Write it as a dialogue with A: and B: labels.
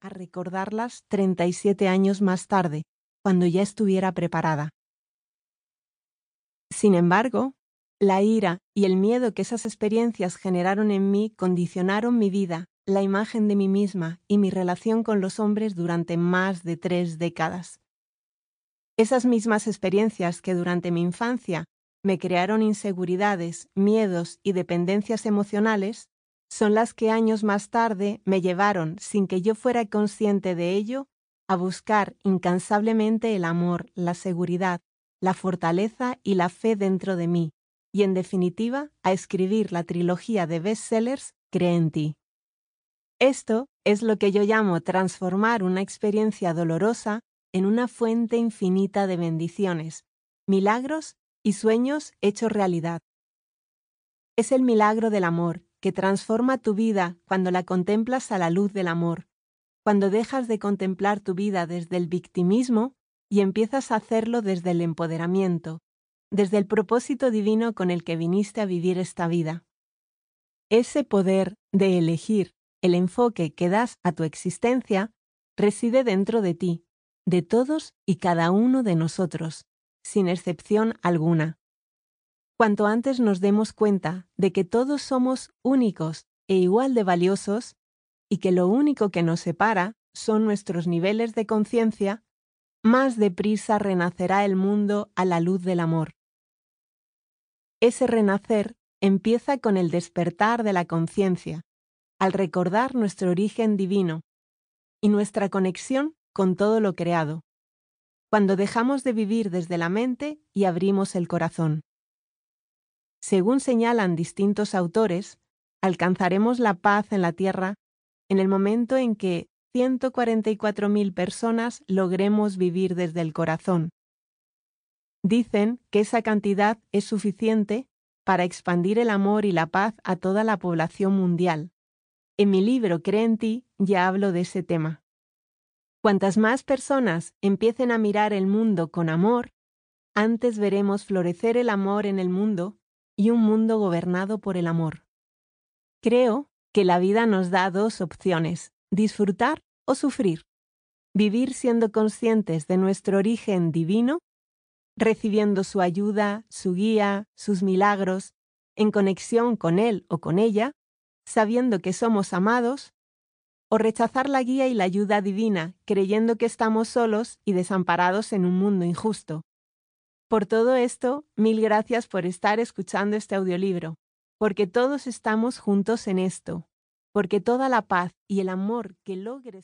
A: a recordarlas 37 años más tarde, cuando ya estuviera preparada. Sin embargo, la ira y el miedo que esas experiencias generaron en mí condicionaron mi vida, la imagen de mí misma y mi relación con los hombres durante más de tres décadas. Esas mismas experiencias que durante mi infancia me crearon inseguridades, miedos y dependencias emocionales, son las que años más tarde me llevaron, sin que yo fuera consciente de ello, a buscar incansablemente el amor, la seguridad, la fortaleza y la fe dentro de mí, y en definitiva a escribir la trilogía de bestsellers Cree en ti. Esto es lo que yo llamo transformar una experiencia dolorosa en una fuente infinita de bendiciones, milagros y sueños hechos realidad. Es el milagro del amor que transforma tu vida cuando la contemplas a la luz del amor, cuando dejas de contemplar tu vida desde el victimismo y empiezas a hacerlo desde el empoderamiento, desde el propósito divino con el que viniste a vivir esta vida. Ese poder de elegir el enfoque que das a tu existencia reside dentro de ti, de todos y cada uno de nosotros, sin excepción alguna. Cuanto antes nos demos cuenta de que todos somos únicos e igual de valiosos, y que lo único que nos separa son nuestros niveles de conciencia, más deprisa renacerá el mundo a la luz del amor. Ese renacer empieza con el despertar de la conciencia, al recordar nuestro origen divino y nuestra conexión con todo lo creado, cuando dejamos de vivir desde la mente y abrimos el corazón según señalan distintos autores, alcanzaremos la paz en la Tierra en el momento en que 144.000 personas logremos vivir desde el corazón. Dicen que esa cantidad es suficiente para expandir el amor y la paz a toda la población mundial. En mi libro Cree en ti ya hablo de ese tema. Cuantas más personas empiecen a mirar el mundo con amor, antes veremos florecer el amor en el mundo y un mundo gobernado por el amor. Creo que la vida nos da dos opciones, disfrutar o sufrir. Vivir siendo conscientes de nuestro origen divino, recibiendo su ayuda, su guía, sus milagros, en conexión con él o con ella, sabiendo que somos amados, o rechazar la guía y la ayuda divina, creyendo que estamos solos y desamparados en un mundo injusto. Por todo esto, mil gracias por estar escuchando este audiolibro, porque todos estamos juntos en esto, porque toda la paz y el amor que logres